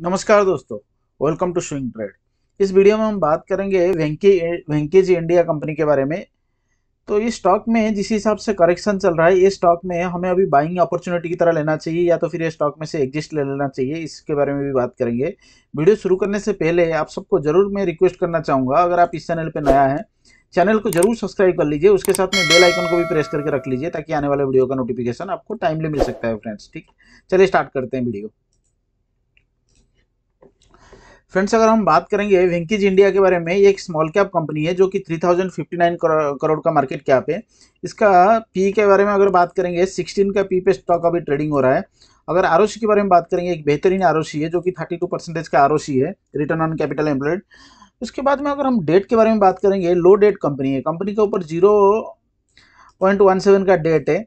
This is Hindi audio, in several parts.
नमस्कार दोस्तों वेलकम टू स्विंग ट्रेड इस वीडियो में हम बात करेंगे वेंकी वेंकीज इंडिया कंपनी के बारे में तो ये स्टॉक में जिस हिसाब से करेक्शन चल रहा है ये स्टॉक में हमें अभी बाइंग अपॉर्चुनिटी की तरह लेना चाहिए या तो फिर ये स्टॉक में से एग्जिस्ट ले लेना चाहिए इसके बारे में भी बात करेंगे वीडियो शुरू करने से पहले आप सबको जरूर मैं रिक्वेस्ट करना चाहूँगा अगर आप इस चैनल पर नया है चैनल को जरूर सब्सक्राइब कर लीजिए उसके साथ में बेल आइकन को भी प्रेस करके रख लीजिए ताकि आने वाले वीडियो का नोटिफिकेशन आपको टाइमली मिल सकता है फ्रेंड्स ठीक चलिए स्टार्ट करते हैं वीडियो फ्रेंड्स अगर हम बात करेंगे वेंकीज इंडिया के बारे में ये एक स्मॉल कैप कंपनी है जो कि 3059 करोड़ का मार्केट कैप है इसका पी के बारे में अगर बात करेंगे 16 का पी पे स्टॉक अभी ट्रेडिंग हो रहा है अगर आर के बारे में बात करेंगे एक बेहतरीन आर है जो कि 32 परसेंटेज का आर है रिटर्न ऑन कैपिटल एम्प्लॉयड उसके बाद में अगर हम डेट के बारे में बात करेंगे लो डेट कंपनी है कंपनी के ऊपर जीरो का डेट है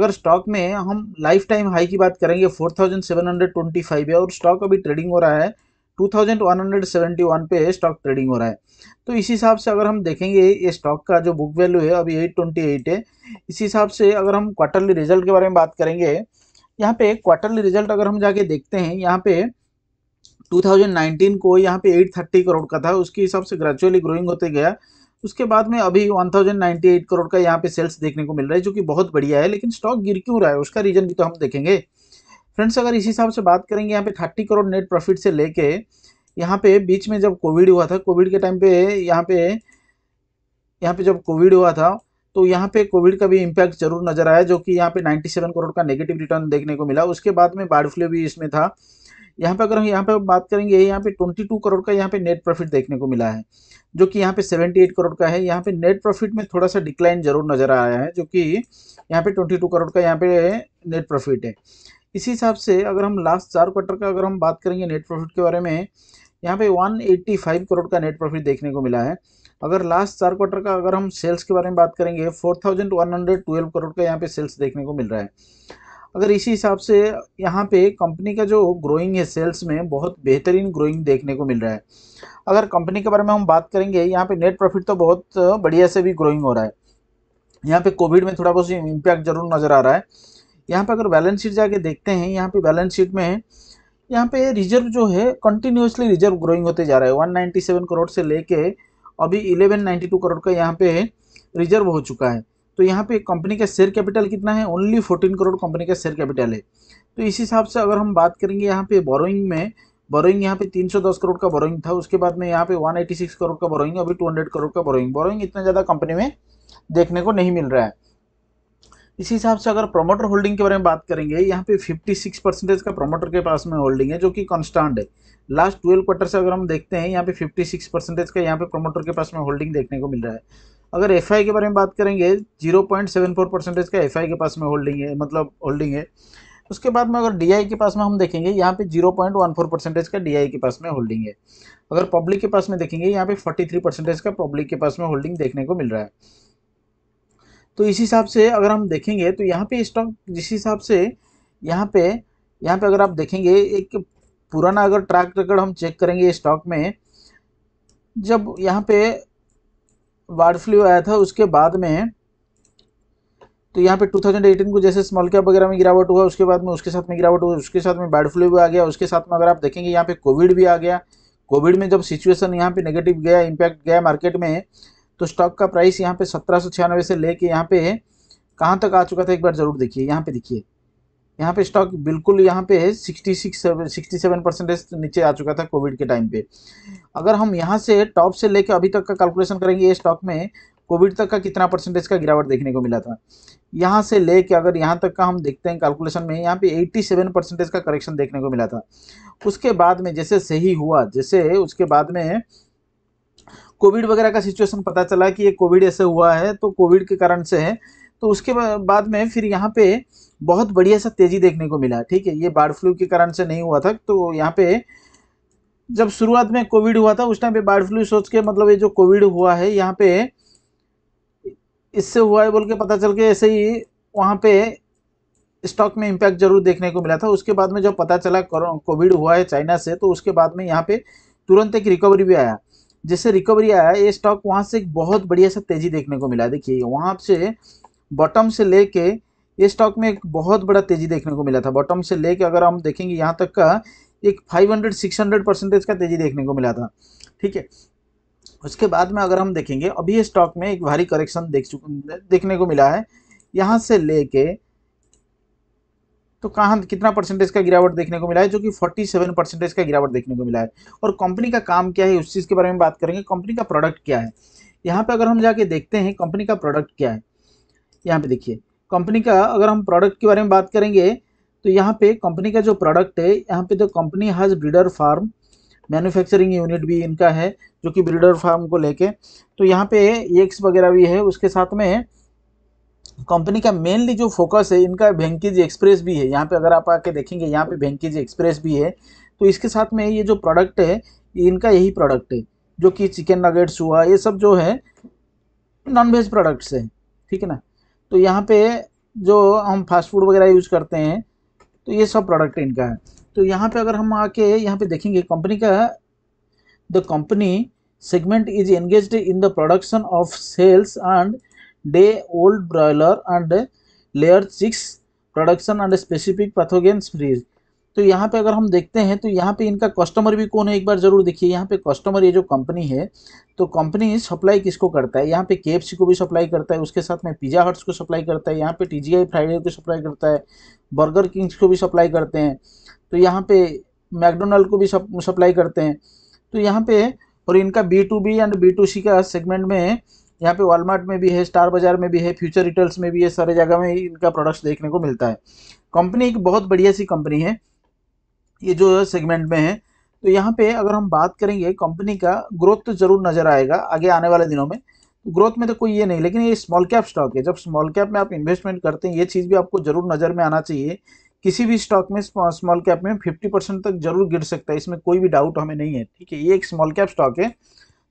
अगर स्टॉक में हम लाइफ टाइम हाई की बात करेंगे फोर है और स्टॉक अभी ट्रेडिंग हो रहा है 2171 पे स्टॉक ट्रेडिंग हो रहा है तो इसी हिसाब से अगर हम देखेंगे ये स्टॉक का जो बुक वैल्यू है अभी 828 है इसी हिसाब से अगर हम क्वार्टरली रिजल्ट के बारे में बात करेंगे यहाँ पे क्वार्टरली रिजल्ट अगर हम जाके देखते हैं यहाँ पे 2019 को यहाँ पे 830 करोड़ का था उसके हिसाब से ग्रेजुअली ग्रोइंग होते गया उसके बाद में अभी वन करोड़ का यहाँ पे सेल्स देखने को मिल रहा है जो कि बहुत बढ़िया है लेकिन स्टॉक गिर क्यों रहा है उसका रीजन भी तो हम देखेंगे फ्रेंड्स अगर इस हिसाब से बात करेंगे यहाँ पे थर्टी करोड़ नेट प्रॉफिट से लेके यहाँ पे बीच में जब कोविड हुआ था कोविड के टाइम पे यहाँ पे यहाँ पे जब कोविड हुआ था तो यहाँ पे कोविड का भी इम्पैक्ट जरूर नजर आया जो कि यहाँ पे 97 करोड़ का नेगेटिव रिटर्न देखने को मिला उसके बाद में बर्ड फ्लू भी इसमें था यहाँ पे अगर हम यहाँ पे बात करेंगे यहाँ पे 22 करोड़ का यहाँ पे नेट प्रॉफिट देखने को मिला है जो कि यहाँ पे 78 करोड़ का है यहाँ पे नेट प्रॉफिट में थोड़ा सा डिक्लाइन जरूर नजर आया है जो कि यहाँ पे टू करोड़ का यहाँ पे नेट प्रॉफिट है इसी हिसाब से अगर हम लास्ट चार क्वार्टर का अगर हम बात करेंगे नेट प्रॉफिट के बारे में यहाँ पे 185 करोड़ का नेट प्रॉफिट देखने को मिला है अगर लास्ट चार क्वार्टर का अगर हम सेल्स के बारे में बात करेंगे 4112 करोड़ का यहाँ पे सेल्स देखने को मिल रहा है अगर इसी हिसाब से यहाँ पे कंपनी का जो ग्रोइंग है सेल्स में बहुत बेहतरीन ग्रोइंग देखने को मिल रहा है अगर कंपनी के बारे में हम बात करेंगे यहाँ पर नेट प्रॉफिट तो बहुत बढ़िया से भी ग्रोइंग हो रहा है यहाँ पर कोविड में थोड़ा बहुत इम्पैक्ट जरूर नज़र आ रहा है यहाँ पे अगर बैलेंस शीट जाके देखते हैं यहाँ पे बैलेंस शीट में यहाँ पे रिजर्व जो है कंटिन्यूसली रिजर्व ग्रोइंग होते जा रहा है 197 करोड़ से लेके अभी 1192 करोड़ का यहाँ पे रिजर्व हो चुका है तो यहाँ पे कंपनी का शेयर कैपिटल कितना है ओनली 14 करोड़ कंपनी का शेयर कैपिटल है तो इस हिसाब से अगर हम बात करेंगे यहाँ पे बोरोइंग में बोरोइंग यहाँ पे 310 करोड़ का बोरोइंग था उसके बाद में यहाँ पे 186 करोड़ का बोरोइंग अभी 200 करोड़ का बोरोइंग बोरोइंग इतना ज़्यादा कंपनी में देखने को नहीं मिल रहा है इसी हिसाब से अगर प्रोमोटर होल्डिंग के बारे में बात करेंगे यहाँ पे 56 परसेंटेज का प्रोमोटर के पास में होल्डिंग है जो कि कॉन्स्टांट है लास्ट ट्वेल्व क्वार्टर से अगर हम देखते हैं यहाँ पे 56 परसेंटेज का यहाँ पे प्रोमोटर के पास में होल्डिंग देखने को मिल रहा है अगर एफ के बारे में बात करेंगे जीरो परसेंटेज का एफ के पास में होल्डिंग है मतलब होल्डिंग है उसके बाद में अगर डी के पास में हम देखेंगे यहाँ पे जीरो परसेंटेज का डी के पास में होल्डिंग है अगर पब्लिक के पास में देखेंगे यहाँ पे फोर्टी परसेंटेज का पब्लिक के पास में होल्डिंग देखने को मिल रहा है तो इस हिसाब से अगर हम देखेंगे तो यहाँ पे स्टॉक जिस हिसाब से यहाँ पे यहाँ पे अगर आप देखेंगे एक पुराना अगर ट्रैक रिकॉर्ड हम चेक करेंगे स्टॉक में जब यहाँ पे बर्ड फ्लू आया था उसके बाद में तो यहाँ पे 2018 को जैसे स्मॉल कैप वगैरह में गिरावट हुआ उसके बाद में उसके साथ में गिरावट हुआ उसके साथ में बर्ड फ्लू भी आ गया उसके साथ में अगर आप देखेंगे यहाँ पे कोविड भी आ गया कोविड में जब सिचुएशन यहाँ पे नेगेटिव गया इम्पैक्ट गया मार्केट में तो स्टॉक का प्राइस यहाँ पे सत्रह से लेके यहाँ पे है कहाँ तक आ चुका था एक बार ज़रूर देखिए यहाँ पे देखिए यहाँ पे स्टॉक बिल्कुल यहाँ पे है sixty six sixty seven percentage नीचे आ चुका था कोविड के टाइम पे अगर हम यहाँ से टॉप से लेके अभी तक का कैलकुलेशन करेंगे ये स्टॉक में कोविड तक का कितना परसेंटेज का गिरावट देखने को मिला था यहाँ से लेके अगर यहाँ तक का हम देखते हैं कैलकुलेशन में यहाँ पे सेवन परसेंटेज का करेक्शन देखने को मिला था उसके बाद में जैसे सही हुआ जैसे उसके बाद में कोविड वगैरह का सिचुएशन पता चला कि ये कोविड ऐसे हुआ है तो कोविड के कारण से है तो उसके बाद में फिर यहाँ पे बहुत बढ़िया सा तेज़ी देखने को मिला ठीक है ये बर्ड फ्लू के कारण से नहीं हुआ था तो यहाँ पे जब शुरुआत में कोविड हुआ था उस टाइम पे बर्ड फ्लू सोच के मतलब ये जो कोविड हुआ है यहाँ पे इससे हुआ है बोल के पता चल के ऐसे ही वहाँ पे स्टॉक में इम्पैक्ट जरूर देखने को मिला था उसके बाद में जब पता चला कोविड हुआ है चाइना से तो उसके बाद में यहाँ पे तुरंत एक रिकवरी भी आया जैसे रिकवरी आया ये स्टॉक वहाँ से एक बहुत बढ़िया सा तेज़ी देखने को मिला देखिए वहाँ से बॉटम से लेके ये स्टॉक में एक बहुत बड़ा तेज़ी देखने को मिला था बॉटम से लेके अगर हम देखेंगे यहाँ तक का एक 500 600 परसेंटेज का तेज़ी देखने को मिला था ठीक है उसके बाद में अगर हम देखेंगे अभी ये स्टॉक में एक भारी करेक्शन देख चुक देखने को मिला है यहाँ से लेके तो कहाँ कितना परसेंटेज का गिरावट देखने को मिला है जो कि 47 परसेंटेज का गिरावट देखने को मिला है और कंपनी का काम क्या है उस चीज़ के बारे में बात करेंगे कंपनी का प्रोडक्ट क्या है यहाँ पे अगर हम जाके देखते हैं कंपनी का प्रोडक्ट क्या है यहाँ पे देखिए कंपनी का अगर हम प्रोडक्ट के बारे में बात करेंगे तो यहाँ पर कंपनी का जो प्रोडक्ट है यहाँ पर तो company has breeder farm manufacturing unit भी इनका है जो कि ब्रीडर फार्म को लेके तो यहाँ पे एक्स वगैरह भी है उसके साथ में कंपनी का मेनली जो फोकस है इनका भेंकीज एक्सप्रेस भी है यहाँ पे अगर आप आके देखेंगे यहाँ पे भेंकीज एक्सप्रेस भी है तो इसके साथ में ये जो प्रोडक्ट है इनका यही प्रोडक्ट है जो कि चिकन नगेट्स हुआ ये सब जो है नॉन वेज प्रोडक्ट्स है ठीक है ना तो यहाँ पे जो हम फास्ट फूड वगैरह यूज़ करते हैं तो ये सब प्रोडक्ट इनका है तो यहाँ पे अगर हम आके यहाँ पे देखेंगे कंपनी का the company segment is engage in the production of sales and day old broiler and layer chicks production and specific pathogens free तो यहाँ पे अगर हम देखते हैं तो यहाँ पे इनका कस्टमर भी कौन है एक बार ज़रूर देखिए यहाँ पे कस्टमर ये जो कंपनी है तो कंपनी सप्लाई किसको करता है यहाँ पे के को भी सप्लाई करता है उसके साथ में पिज़्ज़ा हट्स को सप्लाई करता है यहाँ पे टी जी फ्राइडे को सप्लाई करता है बर्गर किंग्स को भी सप्लाई करते हैं तो यहाँ पे मैकडोनल्ड को भी सप्लाई करते हैं तो यहाँ पे और इनका B to B and B to C का सेगमेंट में यहाँ पे वॉलमार्ट में भी है स्टार बाजार में भी है फ्यूचर रिटेल्स में भी है सारे जगह में इनका प्रोडक्ट्स देखने को मिलता है कंपनी एक बहुत बढ़िया सी कंपनी है ये जो सेगमेंट में है तो यहाँ पे अगर हम बात करेंगे कंपनी का ग्रोथ तो जरूर नज़र आएगा आगे आने वाले दिनों में ग्रोथ तो में तो कोई ये नहीं लेकिन ये स्मॉल कैप स्टॉक है जब स्मॉल कैप में आप इन्वेस्टमेंट करते हैं ये चीज़ भी आपको जरूर नज़र में आना चाहिए किसी भी स्टॉक में स्मॉल कैप में 50 परसेंट तक जरूर गिर सकता है इसमें कोई भी डाउट हमें नहीं है ठीक है ये एक स्मॉल कैप स्टॉक है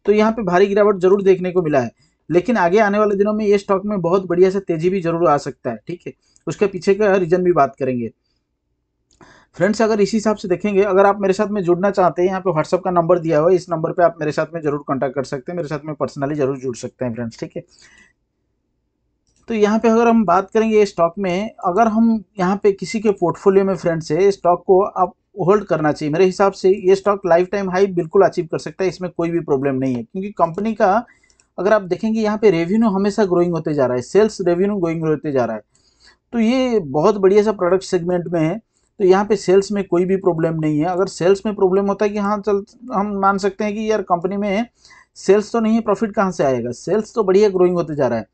तो यहाँ पे भारी गिरावट जरूर देखने को मिला है लेकिन आगे आने वाले दिनों में ये स्टॉक में बहुत बढ़िया से तेजी भी जरूर आ सकता है ठीक है उसके पीछे का रीजन भी बात करेंगे फ्रेंड्स अगर इसी हिसाब से देखेंगे अगर आप मेरे साथ में जुड़ना चाहते हैं यहाँ पे व्हाट्सअप का नंबर दिया हुआ है इस नंबर पे आप मेरे साथ में जरूर कांटेक्ट कर सकते हैं मेरे साथ में पर्सनली जरूर जुड़ सकते हैं फ्रेंड्स ठीक है तो यहाँ पे अगर हम बात करेंगे स्टॉक में अगर हम यहाँ पे किसी के पोर्टफोलियो में फ्रेंड्स है स्टॉक को आप होल्ड करना चाहिए मेरे हिसाब से ये स्टॉक लाइफ टाइम हाई बिल्कुल अचीव कर सकता है इसमें कोई भी प्रॉब्लम नहीं है क्योंकि कंपनी का अगर आप देखेंगे यहाँ पे रेवेन्यू हमेशा ग्रोइंग होते जा रहा है सेल्स रेवेन्यू ग्रोइंग होते जा रहा है तो ये बहुत बढ़िया सा प्रोडक्ट सेगमेंट में है तो यहाँ पे सेल्स में कोई भी प्रॉब्लम नहीं है अगर सेल्स में प्रॉब्लम होता है कि हाँ चल हम मान सकते हैं कि यार कंपनी में सेल्स तो नहीं है प्रॉफिट कहाँ से आएगा सेल्स तो बढ़िया ग्रोइंग होते जा रहा है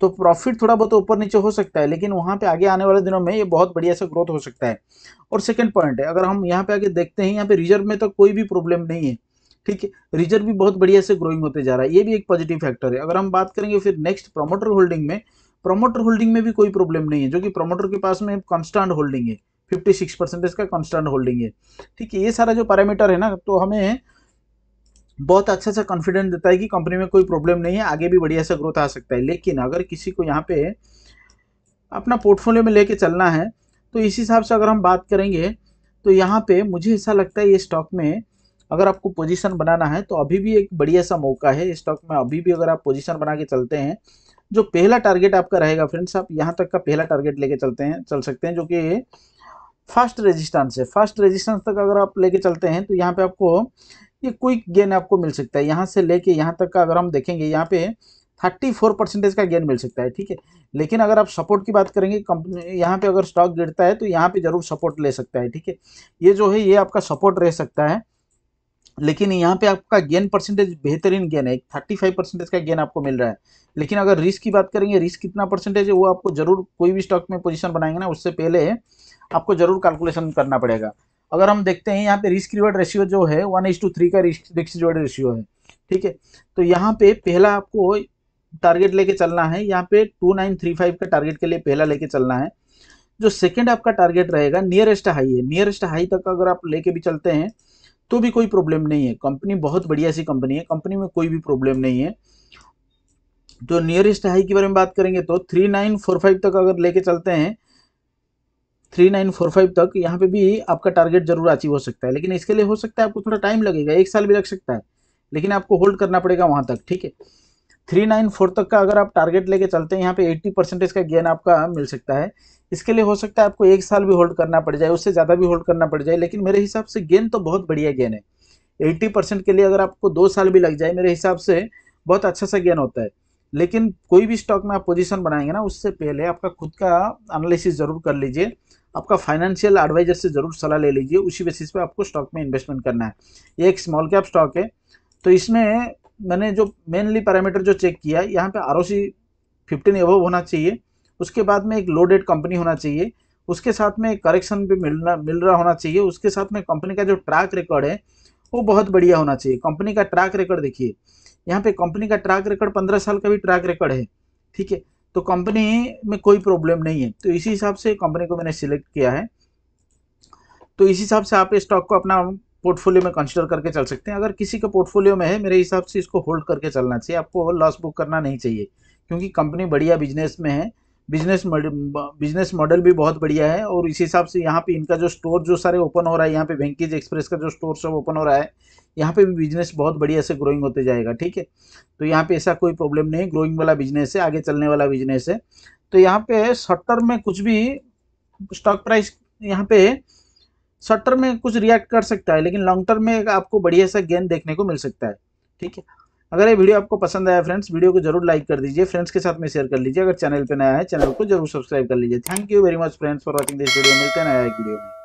तो प्रॉफिट थोड़ा बहुत ऊपर नीचे हो सकता है लेकिन वहाँ पे आगे आने वाले दिनों में ये बहुत बढ़िया सा ग्रोथ हो सकता है और सेकेंड पॉइंट है अगर हम यहाँ पे आगे देखते हैं यहाँ पे रिजर्व में तो कोई भी प्रॉब्लम नहीं है ठीक है रिजर्व भी बहुत बढ़िया से ग्रोइंग होते जा रहा है ये भी एक पॉजिटिव फैक्टर है अगर हम बात करेंगे फिर नेक्स्ट प्रमोटर होल्डिंग में प्रमोटर होल्डिंग में भी कोई प्रॉब्लम नहीं है जो कि प्रमोटर के पास में कॉन्स्टांट होल्डिंग है फिफ्टी सिक्स परसेंटेज का कॉन्स्टांट होल्डिंग है ठीक है ये सारा जो पैरामीटर है ना तो हमें बहुत अच्छा सा कॉन्फिडेंस देता है कि कंपनी में कोई प्रॉब्लम नहीं है आगे भी बढ़िया सा ग्रोथ आ सकता है लेकिन अगर किसी को यहाँ पे अपना पोर्टफोलियो में लेके चलना है तो इस हिसाब से अगर हम बात करेंगे तो यहाँ पे मुझे ऐसा लगता है ये स्टॉक में अगर आपको पोजीशन बनाना है तो अभी भी एक बढ़िया सा मौका है स्टॉक में अभी भी अगर आप पोजीशन बना के चलते हैं जो पहला टारगेट आपका रहेगा फ्रेंड्स आप यहाँ तक का पहला टारगेट लेके चलते हैं चल सकते हैं जो कि फास्ट रेजिस्टेंस है फास्ट रेजिस्टेंस तक अगर आप लेके चलते हैं तो यहाँ पे आपको ये क्विक गेन आपको मिल सकता है यहाँ से लेके यहाँ तक का अगर हम देखेंगे यहाँ पे थर्टी फोर परसेंटेज का गेन मिल सकता है ठीक है लेकिन अगर आप सपोर्ट की बात करेंगे कंपनी यहाँ पे अगर स्टॉक गिरता है तो यहाँ पे जरूर सपोर्ट ले सकता है ठीक है ये जो है ये आपका सपोर्ट रह सकता है लेकिन यहाँ पे आपका गेन परसेंटेज बेहतरीन गेन है थर्टी फाइव परसेंटेज का गेन आपको मिल रहा है लेकिन अगर रिस्क की बात करेंगे रिस्क कितना परसेंटेज है वो आपको जरूर कोई भी स्टॉक में पोजीशन बनाएंगे ना उससे पहले आपको जरूर कैलकुलेशन करना पड़ेगा अगर हम देखते हैं यहाँ पे रिस्क रिवर्ड रेशियो जो है वन इज टू थ्री का रिस्क रिवर्ड रेशियो है ठीक है तो यहाँ पे पहला आपको टारगेट लेके चलना है यहाँ पे टू नाइन थ्री फाइव का टारगेट के लिए पहला लेके चलना है जो सेकेंड आपका टारगेट रहेगा नियरेस्ट हाई है नियरेस्ट हाई तक अगर आप लेके भी चलते हैं तो भी कोई प्रॉब्लम नहीं है कंपनी बहुत बढ़िया सी कंपनी है कंपनी में कोई भी प्रॉब्लम नहीं है तो नियरेस्ट हाई के बारे में बात करेंगे तो थ्री नाइन फोर फाइव तक अगर लेके चलते हैं थ्री नाइन फोर फाइव तक यहाँ पे भी आपका टारगेट जरूर अचीव हो सकता है लेकिन इसके लिए हो सकता है आपको थोड़ा टाइम लगेगा एक साल भी लग सकता है लेकिन आपको होल्ड करना पड़ेगा वहां तक ठीक है थ्री नाइन फोर तक का अगर आप टारगेट लेके चलते हैं यहाँ पे एट्टी परसेंटेज का गेन आपका मिल सकता है इसके लिए हो सकता है आपको एक साल भी होल्ड करना पड़ जाए उससे ज़्यादा भी होल्ड करना पड़ जाए लेकिन मेरे हिसाब से गेन तो बहुत बढ़िया गेन है एट्टी परसेंट के लिए अगर आपको दो साल भी लग जाए मेरे हिसाब से बहुत अच्छा सा गेन होता है लेकिन कोई भी स्टॉक में आप पोजिशन बनाएंगे ना उससे पहले आपका खुद का एनालिसिस ज़रूर कर लीजिए आपका फाइनेंशियल एडवाइजर से ज़रूर सलाह ले लीजिए उसी बेसिस पे आपको स्टॉक में इन्वेस्टमेंट करना है ये एक स्मॉल कैप स्टॉक है तो इसमें मैंने जो मेनली पैरामीटर जो चेक किया है यहाँ पे आर ओ सी फिफ्टीन एवो होना चाहिए उसके बाद में एक लोडेड कंपनी होना चाहिए उसके साथ में करेक्शन भी मिलना मिल रहा होना चाहिए उसके साथ में कंपनी का जो ट्रैक रिकॉर्ड है वो बहुत बढ़िया होना चाहिए कंपनी का ट्रैक रिकॉर्ड देखिए यहाँ पे कंपनी का ट्रैक रिकॉर्ड पंद्रह साल का भी ट्रैक रिकॉर्ड है ठीक है तो कंपनी में कोई प्रॉब्लम नहीं है तो इसी हिसाब से कंपनी को मैंने सिलेक्ट किया है तो इसी हिसाब से आप स्टॉक को अपना पोर्टफोलियो में कंसिडर करके चल सकते हैं अगर किसी का पोर्टफोलियो में है मेरे हिसाब से इसको होल्ड करके चलना चाहिए आपको लॉस बुक करना नहीं चाहिए क्योंकि कंपनी बढ़िया बिजनेस में है बिजनेस बिजनेस मॉडल भी बहुत बढ़िया है और इस हिसाब से यहाँ पे इनका जो स्टोर जो सारे ओपन हो रहा है यहाँ पे वेंकीज एक्सप्रेस का जो स्टोर सब ओपन हो रहा है यहाँ पे भी बिजनेस बहुत बढ़िया से ग्रोइंग होते जाएगा ठीक है तो यहाँ पे ऐसा कोई प्रॉब्लम नहीं ग्रोइंग वाला बिजनेस है आगे चलने वाला बिजनेस है तो यहाँ पे शॉर्ट टर्म में कुछ भी स्टॉक प्राइस यहाँ पे शॉर्ट टर्म में कुछ रिएक्ट कर सकता है लेकिन लॉन्ग टर्म में आपको बढ़िया सा गेन देखने को मिल सकता है ठीक है अगर ये वीडियो आपको पसंद आया फ्रेंड्स वीडियो को जरूर लाइक कर दीजिए फ्रेंड्स के साथ में शेयर कर लीजिए अगर चैनल पर नया है चैनल को जरूर सब्सक्राइब कर लीजिए thank you very much friends for watching this video मिलते हैं नया एक वीडियो में